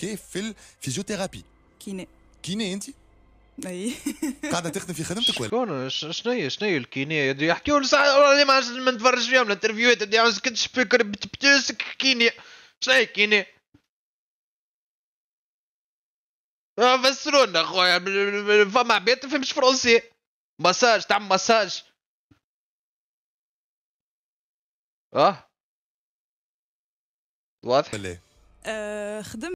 كومبليكي في الفيزيوثيرابي كيني كيني انت؟ اي قاعده تخدم في خدمتك ولا شكون شنو هي شنو هي الكيني يحكيوا ساعه والله ما نتفرجش نتفرج فيهم الانترفيوهات اللي ما سكتش فيك بتبتسك كيني شنو هي كيني آه، فسرونا اخويا خويا فما عباد ما فهمش فرونسي مساج تعمل مساج اه واضح ولا إيه؟ آه، خدمت